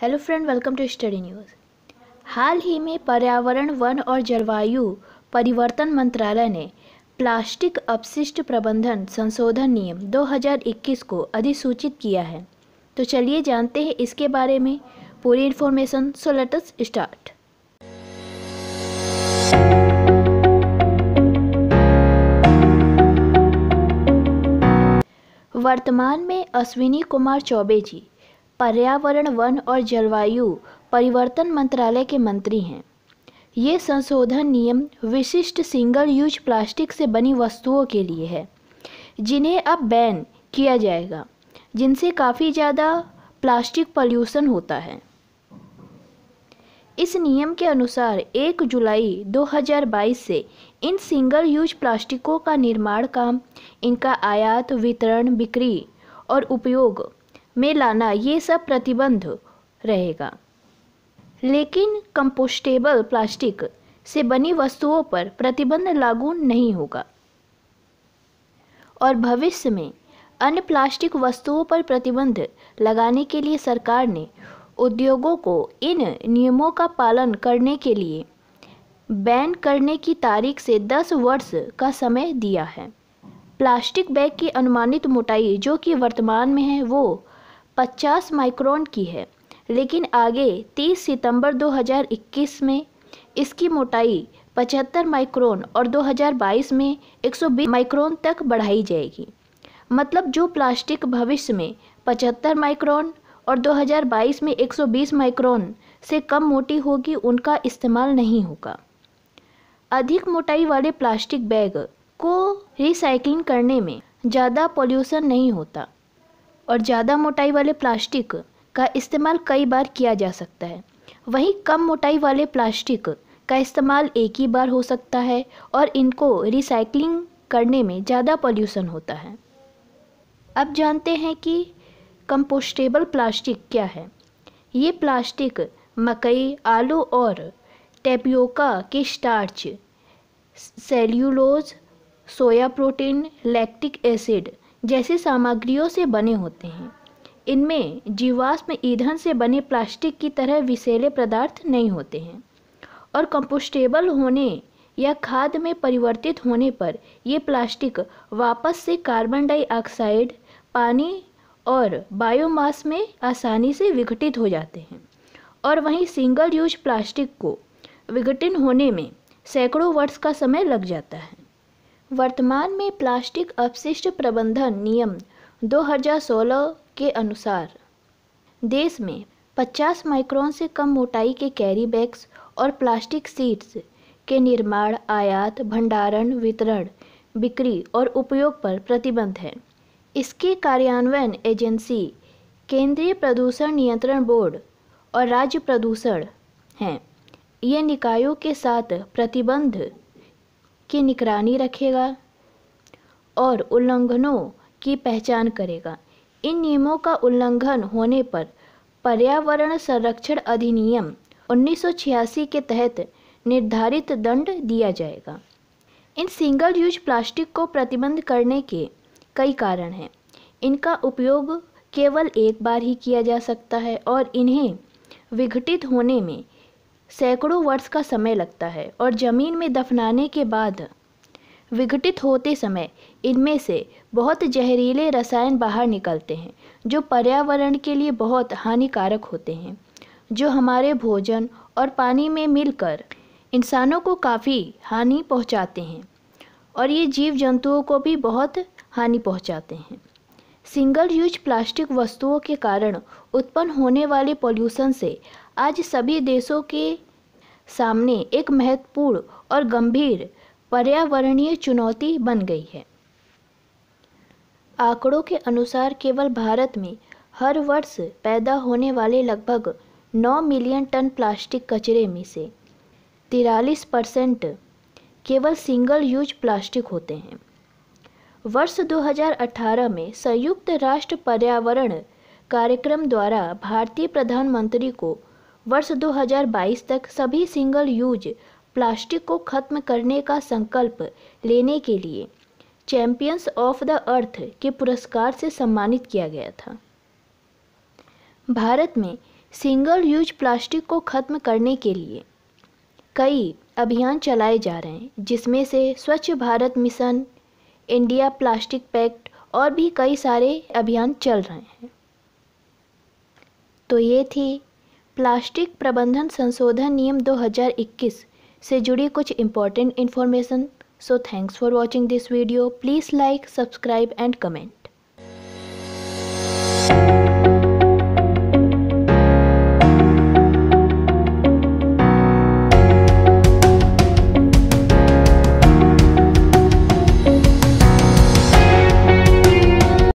hello friend welcome to study news हाल ही में पर्यावरण वन और जलवायु परिवर्तन मंत्रालय ने प्लास्टिक अपशिष्ट प्रबंधन संशोधन नियम 2021 को अधिसूचित किया है तो चलिए जानते हैं इसके बारे में पूरी information so let us start वर्तमान में अश्विनी कुमार चौबे जी पर्यावरण वन और जलवायु परिवर्तन मंत्रालय के मंत्री हैं ये संशोधन नियम विशिष्ट सिंगल यूज प्लास्टिक से बनी वस्तुओं के लिए है जिन्हें अब बैन किया जाएगा जिनसे काफ़ी ज़्यादा प्लास्टिक पॉल्यूशन होता है इस नियम के अनुसार 1 जुलाई 2022 से इन सिंगल यूज प्लास्टिकों का निर्माण काम इनका आयात वितरण बिक्री और उपयोग में लाना ये सब प्रतिबंध रहेगा लेकिन कंपोस्टेबल प्लास्टिक से बनी वस्तुओं पर प्रतिबंध लागू नहीं होगा और भविष्य में अन्य प्लास्टिक वस्तुओं पर प्रतिबंध लगाने के लिए सरकार ने उद्योगों को इन नियमों का पालन करने के लिए बैन करने की तारीख से 10 वर्ष का समय दिया है प्लास्टिक बैग की अनुमानित मोटाई जो कि वर्तमान में है वो 50 माइक्रोन की है लेकिन आगे 30 सितंबर 2021 में इसकी मोटाई 75 माइक्रोन और 2022 में 120 माइक्रोन तक बढ़ाई जाएगी मतलब जो प्लास्टिक भविष्य में 75 माइक्रोन और 2022 में 120 माइक्रोन से कम मोटी होगी उनका इस्तेमाल नहीं होगा अधिक मोटाई वाले प्लास्टिक बैग को रिसाइकिलिंग करने में ज़्यादा पोल्यूशन नहीं होता और ज़्यादा मोटाई वाले प्लास्टिक का इस्तेमाल कई बार किया जा सकता है वहीं कम मोटाई वाले प्लास्टिक का इस्तेमाल एक ही बार हो सकता है और इनको रिसाइकलिंग करने में ज़्यादा पॉल्यूशन होता है अब जानते हैं कि कंपोस्टेबल प्लास्टिक क्या है ये प्लास्टिक मकई आलू और टेपियोका के starch cellulose soya protein lactic acid जैसे सामग्रियों से बने होते हैं इनमें जीवाश्म ईंधन से बने प्लास्टिक की तरह विषैले पदार्थ नहीं होते हैं और कंपोस्टेबल होने या खाद में परिवर्तित होने पर ये प्लास्टिक वापस से कार्बन डाइऑक्साइड पानी और बायोमास में आसानी से विघटित हो जाते हैं और वहीं सिंगल यूज प्लास्टिक को विघटन होने में सैकड़ों वर्ष का समय लग जाता है वर्तमान में प्लास्टिक अपशिष्ट प्रबंधन नियम 2016 के अनुसार देश में 50 माइक्रोन से कम मोटाई के कैरी बैग्स और प्लास्टिक सीट्स के निर्माण आयात भंडारण वितरण बिक्री और उपयोग पर प्रतिबंध है इसके कार्यान्वयन एजेंसी केंद्रीय प्रदूषण नियंत्रण बोर्ड और राज्य प्रदूषण हैं ये निकायों के साथ प्रतिबंध की निगरानी रखेगा और उल्लंघनों की पहचान करेगा इन नियमों का उल्लंघन होने पर पर्यावरण संरक्षण अधिनियम 1986 के तहत निर्धारित दंड दिया जाएगा इन सिंगल यूज प्लास्टिक को प्रतिबंध करने के कई कारण हैं इनका उपयोग केवल एक बार ही किया जा सकता है और इन्हें विघटित होने में सैकड़ों वर्ष का समय लगता है और ज़मीन में दफनाने के बाद विघटित होते समय इनमें से बहुत जहरीले रसायन बाहर निकलते हैं जो पर्यावरण के लिए बहुत हानिकारक होते हैं जो हमारे भोजन और पानी में मिलकर इंसानों को काफ़ी हानि पहुंचाते हैं और ये जीव जंतुओं को भी बहुत हानि पहुंचाते हैं सिंगल यूज प्लास्टिक वस्तुओं के कारण उत्पन्न होने वाले पॉल्यूशन से आज सभी देशों के सामने एक महत्वपूर्ण और गंभीर पर्यावरणीय चुनौती बन गई है आंकड़ों के अनुसार केवल भारत में हर वर्ष पैदा होने वाले लगभग 9 मिलियन टन प्लास्टिक कचरे में से तिरालीस परसेंट केवल सिंगल यूज प्लास्टिक होते हैं वर्ष 2018 में संयुक्त राष्ट्र पर्यावरण कार्यक्रम द्वारा भारतीय प्रधानमंत्री को वर्ष 2022 तक सभी सिंगल यूज प्लास्टिक को खत्म करने का संकल्प लेने के लिए चैंपियंस ऑफ द अर्थ के पुरस्कार से सम्मानित किया गया था भारत में सिंगल यूज प्लास्टिक को खत्म करने के लिए कई अभियान चलाए जा रहे हैं जिसमें से Swachh Bharat mission India plastic pact और भी कई सारे अभियान चल रहे हैं तो ये थी प्लास्टिक प्रबंधन संशोधन नियम 2021 से जुड़ी कुछ important information so thanks for watching this video please like subscribe and comment